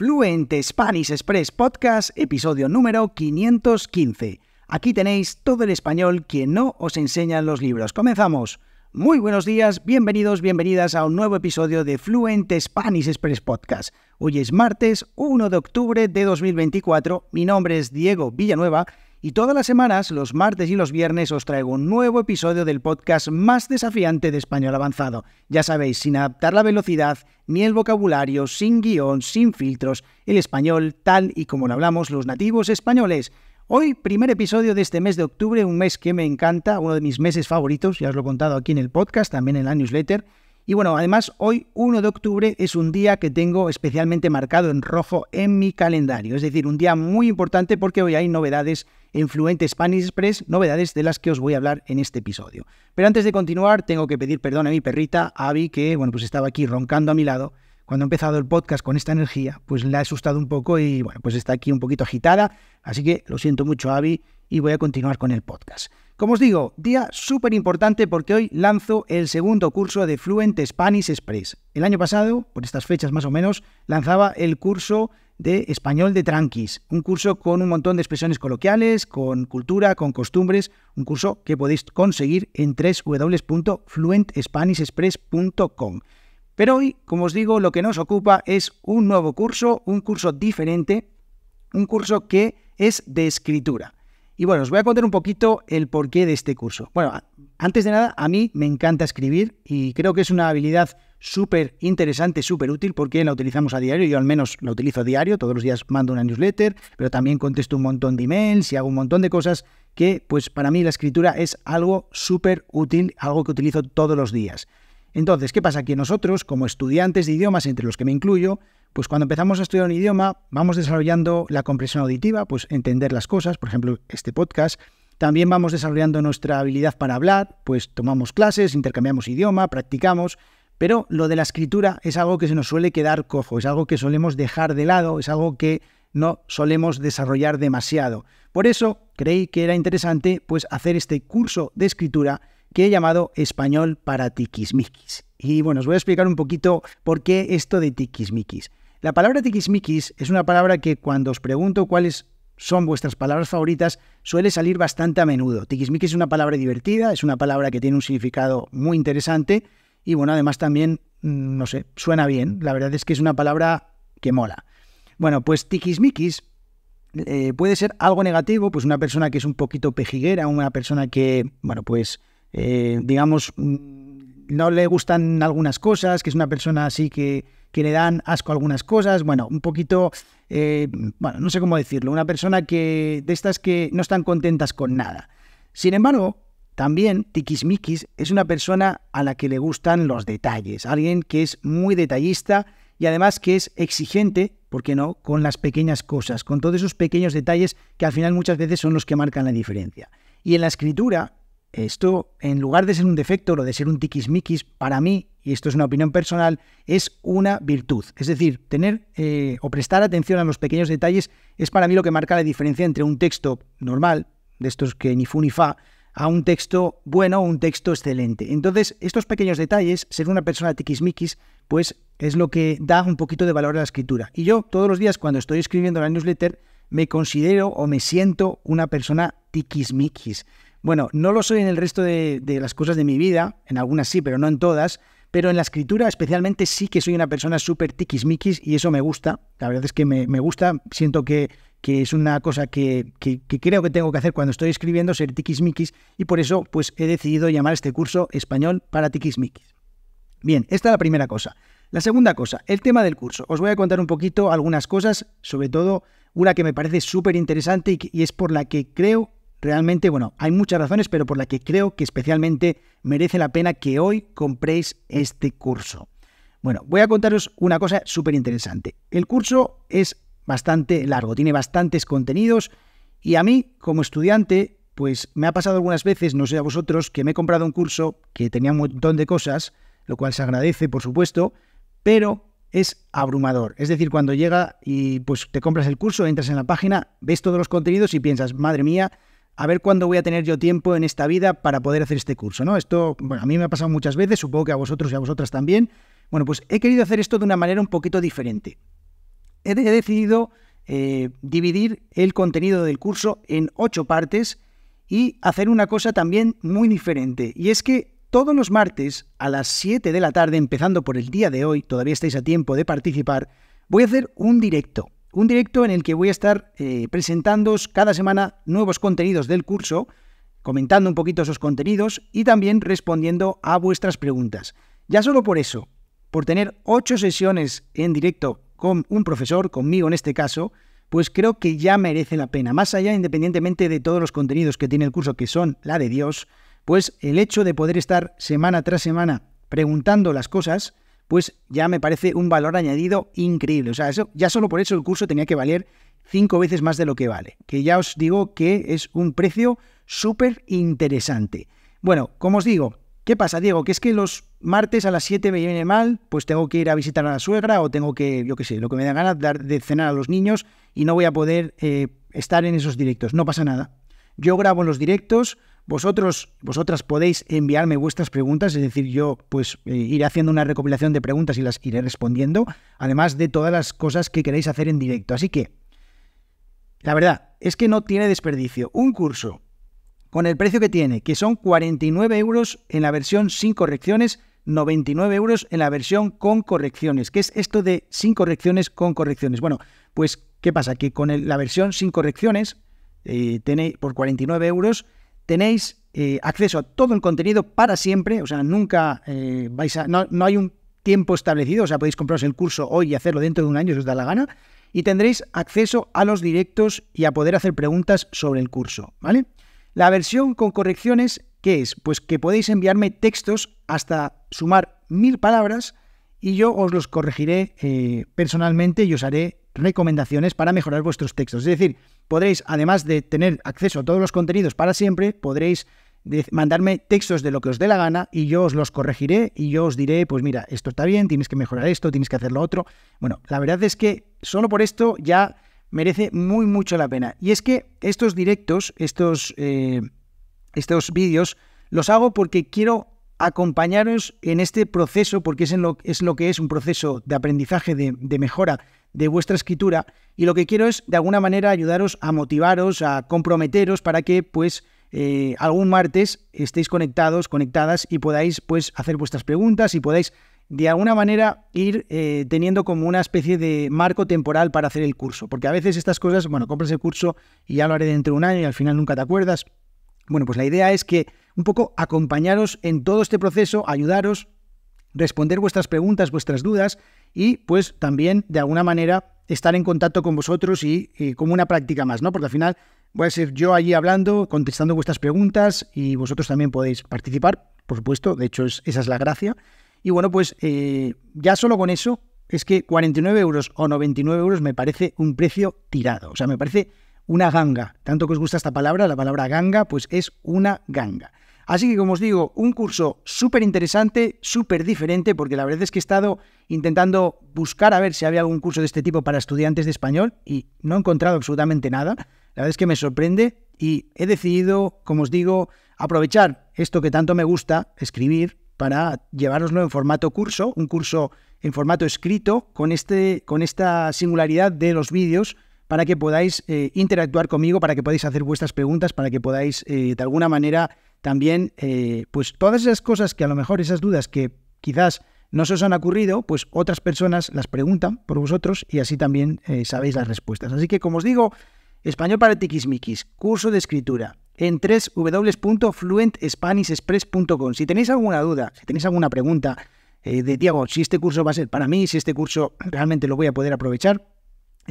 Fluent Spanish Express Podcast, episodio número 515. Aquí tenéis todo el español que no os enseñan los libros. Comenzamos. Muy buenos días, bienvenidos, bienvenidas a un nuevo episodio de Fluente Spanish Express Podcast. Hoy es martes 1 de octubre de 2024. Mi nombre es Diego Villanueva y todas las semanas, los martes y los viernes, os traigo un nuevo episodio del podcast más desafiante de español avanzado. Ya sabéis, sin adaptar la velocidad, ni el vocabulario, sin guión, sin filtros, el español tal y como lo hablamos los nativos españoles. Hoy, primer episodio de este mes de octubre, un mes que me encanta, uno de mis meses favoritos, ya os lo he contado aquí en el podcast, también en la newsletter. Y bueno, además hoy 1 de octubre es un día que tengo especialmente marcado en rojo en mi calendario, es decir, un día muy importante porque hoy hay novedades en Fluente Spanish Express, novedades de las que os voy a hablar en este episodio. Pero antes de continuar, tengo que pedir perdón a mi perrita, avi que bueno, pues estaba aquí roncando a mi lado cuando he empezado el podcast con esta energía, pues la he asustado un poco y bueno, pues está aquí un poquito agitada. Así que lo siento mucho, Avi, y voy a continuar con el podcast. Como os digo, día súper importante porque hoy lanzo el segundo curso de Fluent Spanish Express. El año pasado, por estas fechas más o menos, lanzaba el curso de español de tranquis, un curso con un montón de expresiones coloquiales, con cultura, con costumbres, un curso que podéis conseguir en www.fluentspanishexpress.com pero hoy, como os digo, lo que nos ocupa es un nuevo curso, un curso diferente, un curso que es de escritura. Y bueno, os voy a contar un poquito el porqué de este curso. Bueno, antes de nada, a mí me encanta escribir y creo que es una habilidad súper interesante, súper útil porque la utilizamos a diario. Yo al menos la utilizo a diario, todos los días mando una newsletter, pero también contesto un montón de emails y hago un montón de cosas que, pues para mí la escritura es algo súper útil, algo que utilizo todos los días. Entonces, ¿qué pasa? Que nosotros, como estudiantes de idiomas, entre los que me incluyo, pues cuando empezamos a estudiar un idioma, vamos desarrollando la comprensión auditiva, pues entender las cosas, por ejemplo, este podcast. También vamos desarrollando nuestra habilidad para hablar, pues tomamos clases, intercambiamos idioma, practicamos, pero lo de la escritura es algo que se nos suele quedar cojo, es algo que solemos dejar de lado, es algo que no solemos desarrollar demasiado. Por eso creí que era interesante pues hacer este curso de escritura que he llamado Español para Tiquismiquis. Y bueno, os voy a explicar un poquito por qué esto de tiquismiquis. La palabra tiquismiquis es una palabra que cuando os pregunto cuáles son vuestras palabras favoritas, suele salir bastante a menudo. Tiquismiquis es una palabra divertida, es una palabra que tiene un significado muy interesante y bueno, además también, mm, no sé, suena bien. La verdad es que es una palabra que mola. Bueno, pues tiquismiquis eh, puede ser algo negativo, pues una persona que es un poquito pejiguera, una persona que, bueno, pues eh, digamos, mm, no le gustan algunas cosas, que es una persona así que, que le dan asco algunas cosas, bueno, un poquito, eh, bueno, no sé cómo decirlo, una persona que de estas que no están contentas con nada. Sin embargo, también Tikismikis es una persona a la que le gustan los detalles, alguien que es muy detallista y además que es exigente, ¿por qué no?, con las pequeñas cosas, con todos esos pequeños detalles que al final muchas veces son los que marcan la diferencia. Y en la escritura, esto, en lugar de ser un defecto o de ser un tiquismiquis, para mí, y esto es una opinión personal, es una virtud. Es decir, tener eh, o prestar atención a los pequeños detalles es para mí lo que marca la diferencia entre un texto normal, de estos que ni fu ni fa, a un texto bueno o un texto excelente. Entonces, estos pequeños detalles, ser una persona tiquismiquis, pues es lo que da un poquito de valor a la escritura. Y yo todos los días cuando estoy escribiendo la newsletter, me considero o me siento una persona tiquismiquis. Bueno, no lo soy en el resto de, las cosas de mi vida, en algunas sí, pero no en todas. Pero en la escritura especialmente sí que soy una persona súper tiquismiquis y eso me gusta. La verdad es que me, gusta, siento que, que, es una cosa que, creo que tengo que hacer cuando estoy escribiendo, ser tiquismiquis y por eso pues he decidido llamar este curso Español para tiquismiquis. Bien, esta es la primera cosa. La segunda cosa, el tema del curso. Os voy a contar un poquito algunas cosas, sobre todo una que me parece súper interesante y, y es por la que creo Realmente, bueno, hay muchas razones, pero por la que creo que especialmente merece la pena que hoy compréis este curso. Bueno, voy a contaros una cosa súper interesante. El curso es bastante largo, tiene bastantes contenidos y a mí, como estudiante, pues me ha pasado algunas veces, no sé a vosotros, que me he comprado un curso que tenía un montón de cosas, lo cual se agradece, por supuesto, pero es abrumador. Es decir, cuando llega y pues te compras el curso, entras en la página, ves todos los contenidos y piensas, madre mía, a ver cuándo voy a tener yo tiempo en esta vida para poder hacer este curso, ¿no? Esto, a mí me ha pasado muchas veces, supongo que a vosotros y a vosotras también. Bueno, pues he querido hacer esto de una manera un poquito diferente. He, decidido eh, dividir el contenido del curso en ocho partes y hacer una cosa también muy diferente. Y es que todos los martes a las 7 de la tarde, empezando por el día de hoy, todavía estáis a tiempo de participar, voy a hacer un directo. Un directo en el que voy a estar eh, presentándoos cada semana nuevos contenidos del curso, comentando un poquito esos contenidos y también respondiendo a vuestras preguntas. Ya solo por eso, por tener ocho sesiones en directo con un profesor, conmigo en este caso, pues creo que ya merece la pena. Más allá, independientemente de todos los contenidos que tiene el curso, que son la de Dios, pues el hecho de poder estar semana tras semana preguntando las cosas, pues ya me parece un valor añadido increíble. O sea, eso, ya solo por eso el curso tenía que valer cinco veces más de lo que vale. Que ya os digo que es un precio súper interesante. Bueno, como os digo, ¿qué pasa, Diego? Que es que los martes a las 7 me viene mal, pues tengo que ir a visitar a la suegra o tengo que, yo qué sé, lo que me da ganas, dar de cenar a los niños y no voy a poder eh, estar en esos directos. No pasa nada. Yo grabo los directos, vosotros, vosotras podéis enviarme vuestras preguntas, es decir, yo pues eh, iré haciendo una recopilación de preguntas y las iré respondiendo, además de todas las cosas que queréis hacer en directo. Así que, la verdad, es que no tiene desperdicio. Un curso con el precio que tiene, que son 49 euros en la versión sin correcciones, 99 euros en la versión con correcciones. ¿Qué es esto de sin correcciones con correcciones? Bueno, pues, ¿qué pasa? Que con la versión sin correcciones, eh, tiene por 49 euros tenéis eh, acceso a todo el contenido para siempre, o sea, nunca eh, vais a... No, hay un tiempo establecido, o sea, podéis compraros el curso hoy y hacerlo dentro de un año si os da la gana, y tendréis acceso a los directos y a poder hacer preguntas sobre el curso, ¿vale? La versión con correcciones, ¿qué es? Pues que podéis enviarme textos hasta sumar mil palabras y yo os los corregiré eh, personalmente y os haré recomendaciones para mejorar vuestros textos. Es decir, podréis, además de tener acceso a todos los contenidos para siempre, podréis mandarme textos de lo que os dé la gana y yo os los corregiré y yo os diré, pues mira, esto está bien, tienes que mejorar esto, tienes que hacer lo otro. Bueno, la verdad es que solo por esto ya merece muy mucho la pena. Y es que estos directos, estos, eh, estos vídeos, los hago porque quiero acompañaros en este proceso, porque es, lo, es lo que es un proceso de aprendizaje, de, mejora de vuestra escritura, y lo que quiero es, de alguna manera, ayudaros a motivaros, a comprometeros para que, pues, eh, algún martes estéis conectados, conectadas y podáis pues hacer vuestras preguntas y podáis de alguna manera ir eh, teniendo como una especie de marco temporal para hacer el curso. Porque a veces estas cosas, bueno, compras el curso y ya lo haré dentro de un año y al final nunca te acuerdas. Bueno, pues la idea es que un poco acompañaros en todo este proceso, ayudaros, responder vuestras preguntas, vuestras dudas y pues también de alguna manera estar en contacto con vosotros y, como una práctica más, ¿no? Porque al final voy a ser yo allí hablando, contestando vuestras preguntas y vosotros también podéis participar, por supuesto, de hecho esa es la gracia. Y bueno, pues eh, ya solo con eso es que 49 euros o 99 euros me parece un precio tirado, o sea, me parece una ganga. Tanto que os gusta esta palabra, la palabra ganga, pues es una ganga. Así que, como os digo, un curso súper interesante, súper diferente, porque la verdad es que he estado intentando buscar a ver si había algún curso de este tipo para estudiantes de español y no he encontrado absolutamente nada. La verdad es que me sorprende y he decidido, como os digo, aprovechar esto que tanto me gusta, escribir, para llevároslo en formato curso, un curso en formato escrito, con, este, con esta singularidad de los vídeos para que podáis eh, interactuar conmigo, para que podáis hacer vuestras preguntas, para que podáis eh, de alguna manera también, eh, pues todas esas cosas que a lo mejor, esas dudas que quizás no se os han ocurrido, pues otras personas las preguntan por vosotros y así también sabéis las respuestas. Así que como os digo, español para tiquismiquis, curso de escritura en www.fluentespanishexpress.com. Si tenéis alguna duda, si tenéis alguna pregunta, de Diego, si este curso va a ser para mí, si este curso realmente lo voy a poder aprovechar,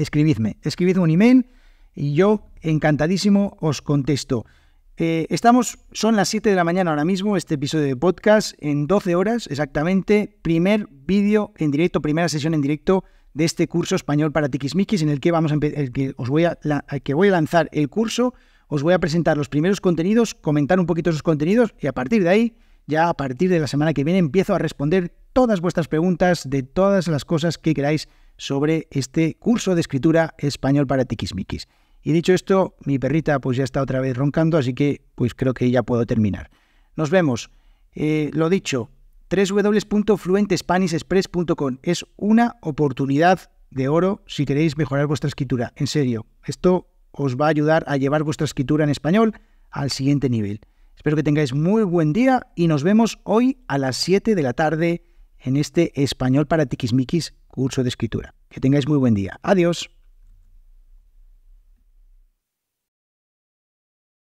escribidme, escribidme un email y yo encantadísimo os contesto. Eh, estamos, son las 7 de la mañana ahora mismo, este episodio de podcast, en 12 horas exactamente, primer vídeo en directo, primera sesión en directo de este curso español para tiquismiquis, en el que vamos que os voy a, que voy a lanzar el curso, os voy a presentar los primeros contenidos, comentar un poquito esos contenidos y a partir de ahí, ya a partir de la semana que viene, empiezo a responder todas vuestras preguntas de todas las cosas que queráis sobre este curso de escritura español para tiquismiquis. Y dicho esto, mi perrita pues ya está otra vez roncando, así que pues creo que ya puedo terminar. Nos vemos. Eh, lo dicho, www.fluentespanisexpress.com es una oportunidad de oro si queréis mejorar vuestra escritura. En serio, esto os va a ayudar a llevar vuestra escritura en español al siguiente nivel. Espero que tengáis muy buen día y nos vemos hoy a las 7 de la tarde en este Español para Tiquismiquis curso de escritura. Que tengáis muy buen día. Adiós.